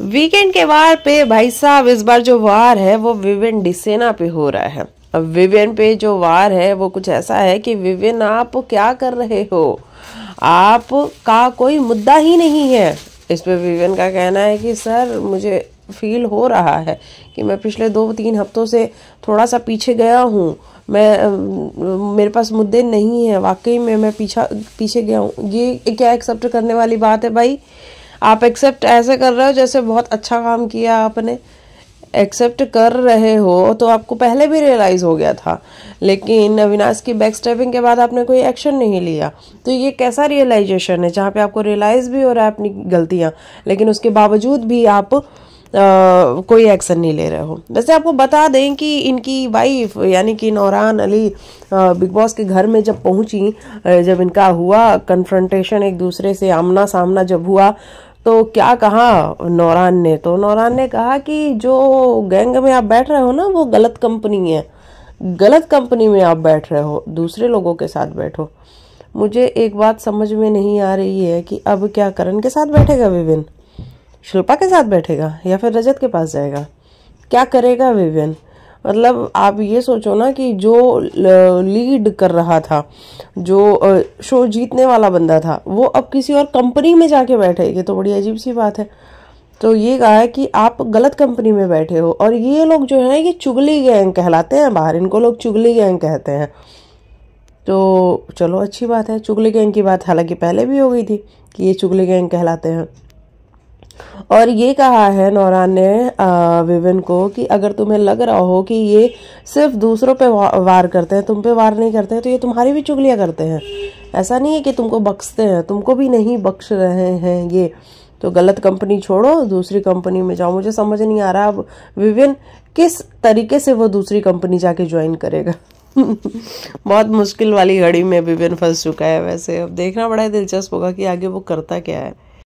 weekend के वार पे भाई साहब इस बार जो वार है वो विवेन डिसेना पे हो रहा है अब विवेन पे जो वार है वो कुछ ऐसा है कि विवेन आप क्या कर रहे हो आप का कोई मुद्दा ही नहीं है इस पर विवेन का कहना है कि सर मुझे फील हो रहा है कि मैं पिछले दो तीन हफ्तों से थोड़ा सा पीछे गया हूँ मैं मेरे पास मुद्दे नहीं है वाकई में मैं पीछा पीछे गया हूँ ये क्या एक्सेप्ट करने वाली बात है भाई आप एक्सेप्ट ऐसे कर रहे हो जैसे बहुत अच्छा काम किया आपने एक्सेप्ट कर रहे हो तो आपको पहले भी रियलाइज़ हो गया था लेकिन अविनाश की बैक स्टेपिंग के बाद आपने कोई एक्शन नहीं लिया तो ये कैसा रियलाइजेशन है जहाँ पे आपको रियलाइज़ भी हो रहा है अपनी गलतियाँ लेकिन उसके बावजूद भी आप कोई एक्शन नहीं ले रहे हो वैसे आपको बता दें कि इनकी वाइफ यानी कि नौरान अली बिग बॉस के घर में जब पहुंची जब इनका हुआ कन्फ्रंटेशन एक दूसरे से आमना सामना जब हुआ तो क्या कहा नौरान ने तो नौरान ने कहा कि जो गैंग में आप बैठ रहे हो ना वो गलत कंपनी है गलत कंपनी में आप बैठ रहे हो दूसरे लोगों के साथ बैठो मुझे एक बात समझ में नहीं आ रही है कि अब क्या करण के साथ बैठेगा विभिन्न शिल्पा के साथ बैठेगा या फिर रजत के पास जाएगा क्या करेगा विवियन मतलब आप ये सोचो ना कि जो लीड कर रहा था जो शो जीतने वाला बंदा था वो अब किसी और कंपनी में जाके बैठे ये तो बड़ी अजीब सी बात है तो ये कहा है कि आप गलत कंपनी में बैठे हो और ये लोग जो है ये चुगली गैंग कहलाते हैं बाहर इनको लोग चुगली गैंग कहते हैं तो चलो अच्छी बात है चुगली गैंग की बात हालांकि पहले भी हो गई थी कि ये चुगली गैंग कहलाते हैं और ये कहा है नौरान ने विविन को कि अगर तुम्हें लग रहा हो कि ये सिर्फ दूसरों पे वार करते हैं तुम पे वार नहीं करते हैं तो ये तुम्हारी भी चुगलियाँ करते हैं ऐसा नहीं है कि तुमको बख्शते हैं तुमको भी नहीं बख्श रहे हैं ये तो गलत कंपनी छोड़ो दूसरी कंपनी में जाओ मुझे समझ नहीं आ रहा अब विविन किस तरीके से वो दूसरी कंपनी जाके ज्वाइन करेगा बहुत मुश्किल वाली घड़ी में विविन फंस चुका है वैसे अब देखना बड़ा दिलचस्प होगा कि आगे वो करता क्या है